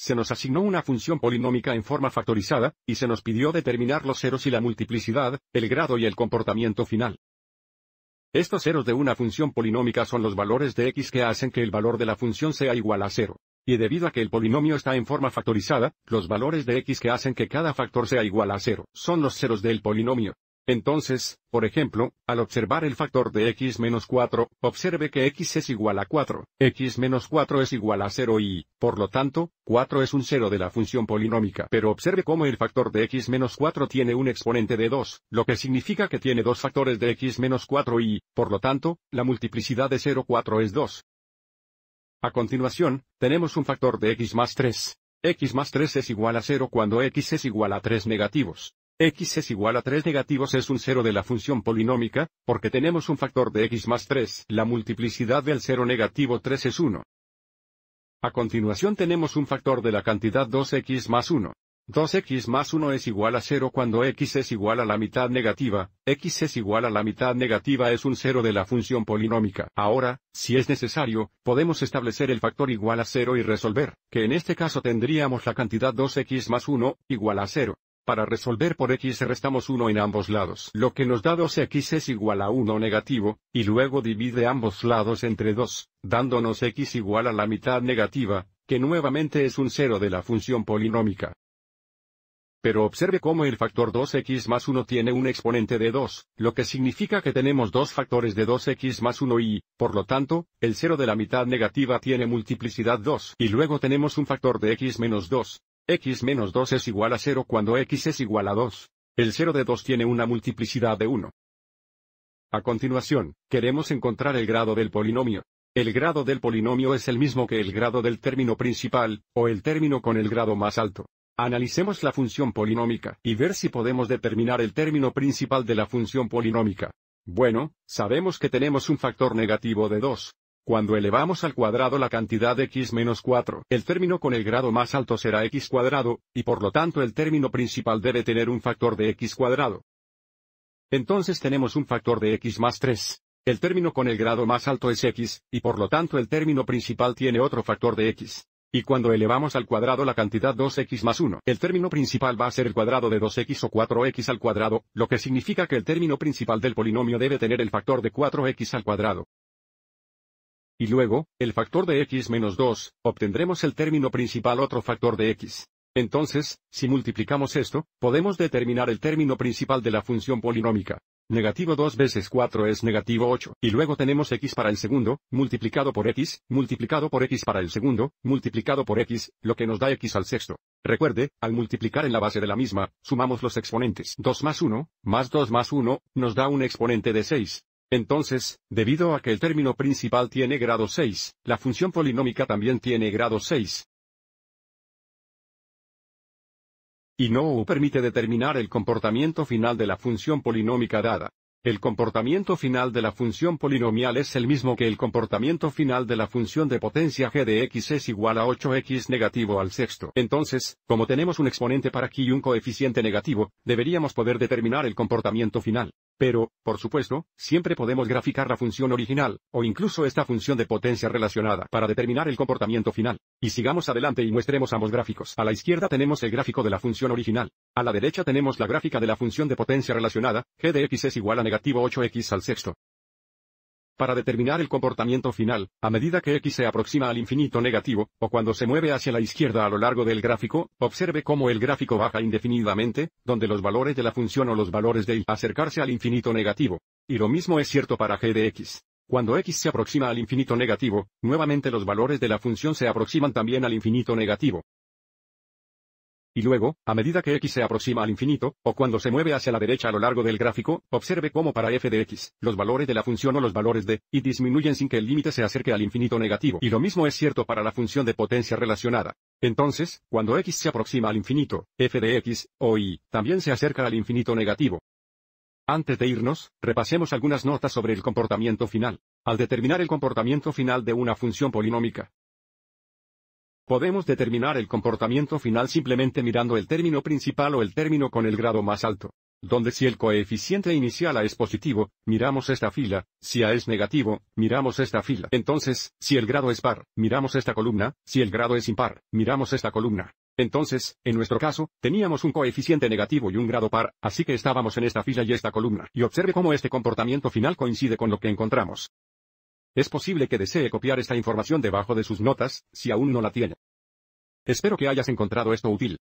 Se nos asignó una función polinómica en forma factorizada, y se nos pidió determinar los ceros y la multiplicidad, el grado y el comportamiento final. Estos ceros de una función polinómica son los valores de x que hacen que el valor de la función sea igual a cero. Y debido a que el polinomio está en forma factorizada, los valores de x que hacen que cada factor sea igual a cero, son los ceros del polinomio. Entonces, por ejemplo, al observar el factor de x menos 4, observe que x es igual a 4, x menos 4 es igual a 0 y, por lo tanto, 4 es un 0 de la función polinómica. Pero observe cómo el factor de x menos 4 tiene un exponente de 2, lo que significa que tiene dos factores de x menos 4 y, por lo tanto, la multiplicidad de 0 4 es 2. A continuación, tenemos un factor de x más 3. x más 3 es igual a 0 cuando x es igual a 3 negativos x es igual a 3 negativos es un 0 de la función polinómica, porque tenemos un factor de x más 3. La multiplicidad del 0 negativo 3 es 1. A continuación tenemos un factor de la cantidad 2x más 1. 2x más 1 es igual a 0 cuando x es igual a la mitad negativa, x es igual a la mitad negativa es un cero de la función polinómica. Ahora, si es necesario, podemos establecer el factor igual a 0 y resolver, que en este caso tendríamos la cantidad 2x más 1, igual a 0. Para resolver por x restamos 1 en ambos lados, lo que nos da 2x es igual a 1 negativo, y luego divide ambos lados entre 2, dándonos x igual a la mitad negativa, que nuevamente es un 0 de la función polinómica. Pero observe cómo el factor 2x más 1 tiene un exponente de 2, lo que significa que tenemos dos factores de 2x más 1 y, por lo tanto, el 0 de la mitad negativa tiene multiplicidad 2 y luego tenemos un factor de x menos 2, x menos 2 es igual a 0 cuando x es igual a 2. El 0 de 2 tiene una multiplicidad de 1. A continuación, queremos encontrar el grado del polinomio. El grado del polinomio es el mismo que el grado del término principal, o el término con el grado más alto. Analicemos la función polinómica y ver si podemos determinar el término principal de la función polinómica. Bueno, sabemos que tenemos un factor negativo de 2, cuando elevamos al cuadrado la cantidad de x menos 4, el término con el grado más alto será x cuadrado, y por lo tanto el término principal debe tener un factor de x cuadrado. Entonces tenemos un factor de x más 3. El término con el grado más alto es x, y por lo tanto el término principal tiene otro factor de x. Y cuando elevamos al cuadrado la cantidad 2x más 1, el término principal va a ser el cuadrado de 2x o 4x al cuadrado, lo que significa que el término principal del polinomio debe tener el factor de 4x al cuadrado. Y luego, el factor de x menos 2, obtendremos el término principal otro factor de x. Entonces, si multiplicamos esto, podemos determinar el término principal de la función polinómica. Negativo 2 veces 4 es negativo 8, y luego tenemos x para el segundo, multiplicado por x, multiplicado por x para el segundo, multiplicado por x, lo que nos da x al sexto. Recuerde, al multiplicar en la base de la misma, sumamos los exponentes. 2 más 1, más 2 más 1, nos da un exponente de 6. Entonces, debido a que el término principal tiene grado 6, la función polinómica también tiene grado 6. Y no U permite determinar el comportamiento final de la función polinómica dada. El comportamiento final de la función polinomial es el mismo que el comportamiento final de la función de potencia g de x es igual a 8x negativo al sexto. Entonces, como tenemos un exponente para aquí y un coeficiente negativo, deberíamos poder determinar el comportamiento final. Pero, por supuesto, siempre podemos graficar la función original, o incluso esta función de potencia relacionada para determinar el comportamiento final. Y sigamos adelante y muestremos ambos gráficos. A la izquierda tenemos el gráfico de la función original. A la derecha tenemos la gráfica de la función de potencia relacionada, g de x es igual a negativo 8x al sexto para determinar el comportamiento final, a medida que x se aproxima al infinito negativo, o cuando se mueve hacia la izquierda a lo largo del gráfico, observe cómo el gráfico baja indefinidamente, donde los valores de la función o los valores de y acercarse al infinito negativo. Y lo mismo es cierto para g de x. Cuando x se aproxima al infinito negativo, nuevamente los valores de la función se aproximan también al infinito negativo. Y luego, a medida que x se aproxima al infinito, o cuando se mueve hacia la derecha a lo largo del gráfico, observe cómo para f de x, los valores de la función o los valores de y disminuyen sin que el límite se acerque al infinito negativo. Y lo mismo es cierto para la función de potencia relacionada. Entonces, cuando x se aproxima al infinito, f de x, o y, también se acerca al infinito negativo. Antes de irnos, repasemos algunas notas sobre el comportamiento final. Al determinar el comportamiento final de una función polinómica, Podemos determinar el comportamiento final simplemente mirando el término principal o el término con el grado más alto. Donde si el coeficiente inicial A es positivo, miramos esta fila, si A es negativo, miramos esta fila. Entonces, si el grado es par, miramos esta columna, si el grado es impar, miramos esta columna. Entonces, en nuestro caso, teníamos un coeficiente negativo y un grado par, así que estábamos en esta fila y esta columna. Y observe cómo este comportamiento final coincide con lo que encontramos. Es posible que desee copiar esta información debajo de sus notas, si aún no la tiene. Espero que hayas encontrado esto útil.